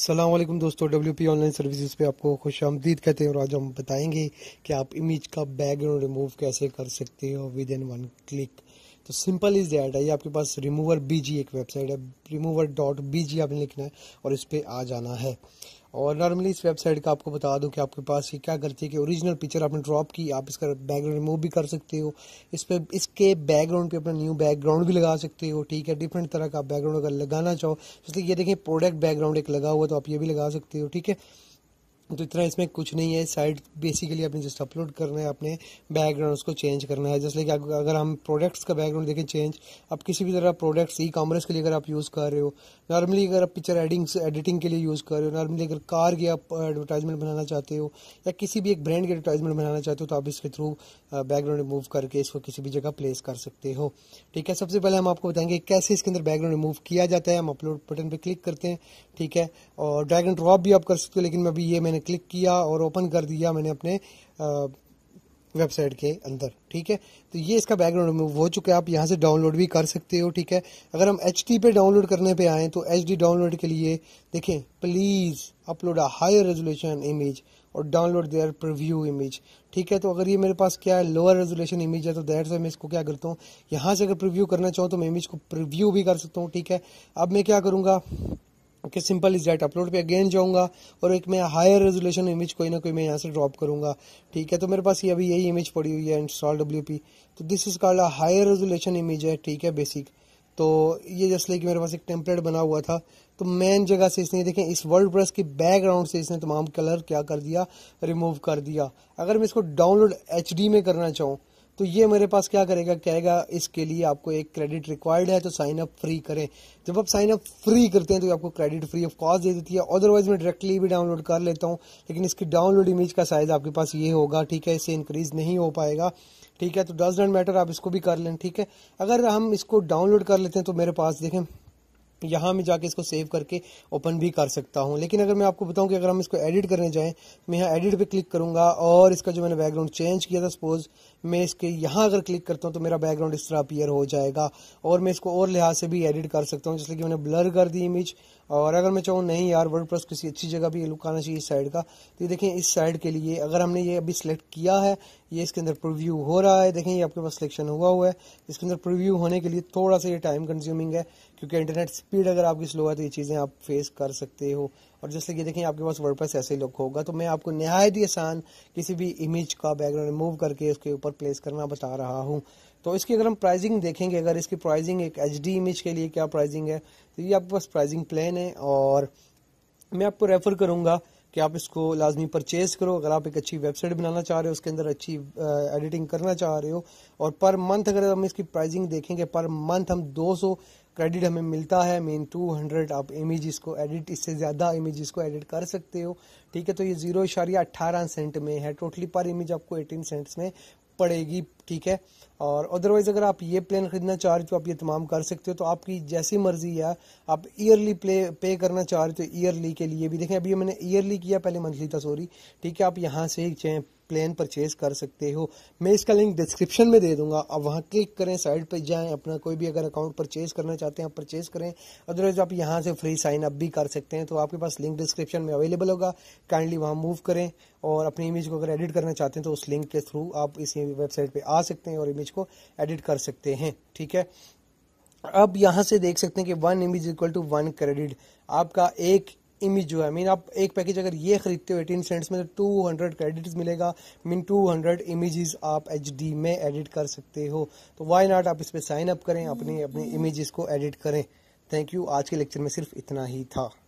सलाम दोस्तों W P online services पे आपको खुश आमदीद कहते हैं और आज हम बताएंगे कि आप इमेज का बैकग्राउंड रिमूव कैसे कर सकते हो विद इन वन क्लिक तो सिंपल इज दैट है आपके पास रिमूवर बी जी एक वेबसाइट है रिमूवर डॉट बी जी आपने लिखना है और इस पर आ जाना है और नॉर्मली इस वेबसाइट का आपको बता दूं कि आपके पास ये क्या करती है कि ओरिजिनल पिक्चर आपने ड्रॉप की आप इसका बैकग्राउंड रिमूव भी कर सकते हो इस पर इसके बैकग्राउंड पे अपना न्यू बैकग्राउंड भी लगा सकते हो ठीक है डिफरेंट तरह का बैकग्राउंड अगर लगाना चाहो जैसे ये देखें प्रोडक्ट बैकग्राउंड एक लगा हुआ तो आप ये भी लगा सकते हो ठीक है तो इतना इसमें कुछ नहीं है साइड बेसिकली आपने जस्ट अपलोड करना है अपने बैकग्राउंड उसको चेंज करना है जैसे कि अगर हम प्रोडक्ट्स का बैकग्राउंड देखें चेंज आप किसी भी तरह प्रोडक्ट्स ई कॉमर्स के लिए अगर आप यूज़ कर रहे हो नॉर्मली अगर आप पिक्चर एडिंग्स एडिटिंग के लिए यूज़ कर रहे हो नॉर्मली अगर कार की आप एडवर्टाइजमेंट बनाना चाहते हो या किसी भी एक ब्रांड की एडवर्टाइजमेंट बनाना चाहते हो तो आप इसके थ्रू बैकग्राउंड रिमूव करके इसको किसी भी जगह प्लेस कर सकते हो ठीक है सबसे पहले हम आपको बताएंगे कैसे इसके अंदर बैकग्राउंड रिमूव किया जाता है हम अपलोड बटन पर क्लिक करते हैं ठीक है और ड्रैगन ड्रॉप भी आप कर सकते हो लेकिन अभी ये मैंने मैंने क्लिक किया और ओपन कर दिया मैंने अपने वेबसाइट के अंदर ठीक है तो ये इसका बैकग्राउंड रिमूव हो चुका है आप यहाँ से डाउनलोड भी कर सकते हो ठीक है अगर हम एच पे डाउनलोड करने पे आए तो एच डाउनलोड के लिए देखें please upload a higher resolution image और डाउनलोड देयर प्रिव्यू इमेज ठीक है तो अगर ये मेरे पास क्या है लोअर रेजोल्यूशन इमेज है तो दैट से मैं इसको क्या करता हूँ यहाँ से अगर प्रिव्यू करना चाहूँ तो मैं इमेज को प्रिव्यू भी कर सकता हूँ ठीक है अब मैं क्या करूँगा okay simple is that upload पे अगेन जाऊंगा और एक मैं हायर रेजोल्यूशन इमेज कोई ना कोई मैं यहाँ से ड्रॉप करूंगा ठीक है तो मेरे पास ये अभी यही इमेज पड़ी हुई है इंस्टॉल डब्ल्यू पी तो this is called a higher resolution image है ठीक है बेसिक तो ये जैसे कि मेरे पास एक टेम्पलेट बना हुआ था तो मेन जगह से इसने देखें इस वर्ड प्रेस की बैकग्राउंड से इसने तमाम कलर क्या कर दिया रिमूव कर दिया अगर मैं इसको डाउनलोड एच में करना चाहूँ तो ये मेरे पास क्या करेगा कहेगा इसके लिए आपको एक क्रेडिट रिक्वायर्ड है तो साइन अप फ्री करें जब आप साइन अप फ्री करते हैं तो आपको क्रेडिट फ्री ऑफ कॉस्ट दे देती है अदरवाइज मैं डायरेक्टली भी डाउनलोड कर लेता हूँ लेकिन इसकी डाउनलोड इमेज का साइज आपके पास ये होगा ठीक है इससे इंक्रीज नहीं हो पाएगा ठीक है तो डज नॉट मैटर आप इसको भी कर लें ठीक है अगर हम इसको डाउनलोड कर लेते हैं तो मेरे पास देखें यहाँ में जाके इसको सेव करके ओपन भी कर सकता हूँ लेकिन अगर मैं आपको बताऊँ कि अगर हम इसको एडिट करने जाएँ मैं यहाँ एडिट पे क्लिक करूँगा और इसका जो मैंने बैकग्राउंड चेंज किया था सपोज मैं इसके यहाँ अगर क्लिक करता हूँ तो मेरा बैकग्राउंड इस तरह अपियर हो जाएगा और मैं इसको और लिहाज से भी एडिट कर सकता हूँ जैसे कि मैंने ब्लर कर दी इमेज और अगर मैं चाहूँ नहीं यार वर्ड किसी अच्छी जगह भी लुक आना चाहिए इस साइड का तो ये देखें इस साइड के लिए अगर हमने ये अभी सिलेक्ट किया है ये इसके अंदर प्रिव्यू हो रहा है देखें ये आपके पास सिलेक्शन हुआ हुआ है इसके अंदर प्रीव्यू होने के लिए थोड़ा सा ये टाइम कंज्यूमिंग है क्योंकि इंटरनेट स्पीड अगर आपकी स्लो है तो ये चीज़ें आप फेस कर सकते हो और जैसे ये देखें आपके पास वर्ड ऐसे ही लुक होगा तो मैं आपको नहायत ही आसान किसी भी इमेज का बैकग्राउंड रिमूव करके उसके ऊपर प्लेस करना बता रहा हूँ तो इसकी अगर हम प्राइसिंग देखेंगे अगर इसकी प्राइसिंग एक एच इमेज के लिए क्या प्राइसिंग है तो ये आपके पास प्राइसिंग प्लान है और मैं आपको रेफर करूँगा कि आप इसको लाजमी परचेज करो अगर आप एक अच्छी वेबसाइट बनाना चाह रहे हो उसके अंदर अच्छी एडिटिंग करना चाह रहे हो और पर मंथ अगर हम इसकी प्राइसिंग देखेंगे पर मंथ हम 200 क्रेडिट हमें मिलता है मेन 200 आप इमेज को एडिट इससे ज़्यादा इमेज को एडिट कर सकते हो ठीक है तो ये जीरो इशारिया अट्ठारह सेंट में है टोटली पर इमेज आपको एटीन सेंट्स में पड़ेगी ठीक है और अदरवाइज़ अगर आप ये प्लान खरीदना चाह रहे हो तो आप ये तमाम कर सकते हो तो आपकी जैसी मर्जी है आप ईयरली प्ले पे करना चाह रहे हो तो ईयरली के लिए भी देखें अभी मैंने ईयरली किया पहले मंथली था सॉरी ठीक है आप यहाँ से प्लेन परचेज कर सकते हो मैं इसका लिंक डिस्क्रिप्शन में दे दूंगा आप वहाँ क्लिक करें साइड पर जाएं अपना कोई भी अगर अकाउंट परचेज करना चाहते हैं आप परचेज करें अदरवाइज आप यहाँ से फ्री साइन अप भी कर सकते हैं तो आपके पास लिंक डिस्क्रिप्शन में अवेलेबल होगा काइंडली वहाँ मूव करें और अपनी इमेज को अगर एडिट करना चाहते हैं तो उस लिंक के थ्रू आप इसी वेबसाइट पर आ सकते हैं और इमेज को एडिट कर सकते हैं ठीक है अब यहाँ से देख सकते हैं कि one image equal to one credit आपका एक इमेज जो है मीन आप एक पैकेज अगर ये खरीदते हो एटीन सेंट्स में तो टू हंड्रेड क्रेडिट मिलेगा मीन टू हंड्रेड इमेजेस आप एच डी में एडिट कर सकते हो तो वाई नॉट आप इस पर साइन अप करें अपनी अपनी इमेजेस को एडिट करें थैंक यू आज के लेक्चर में सिर्फ इतना ही था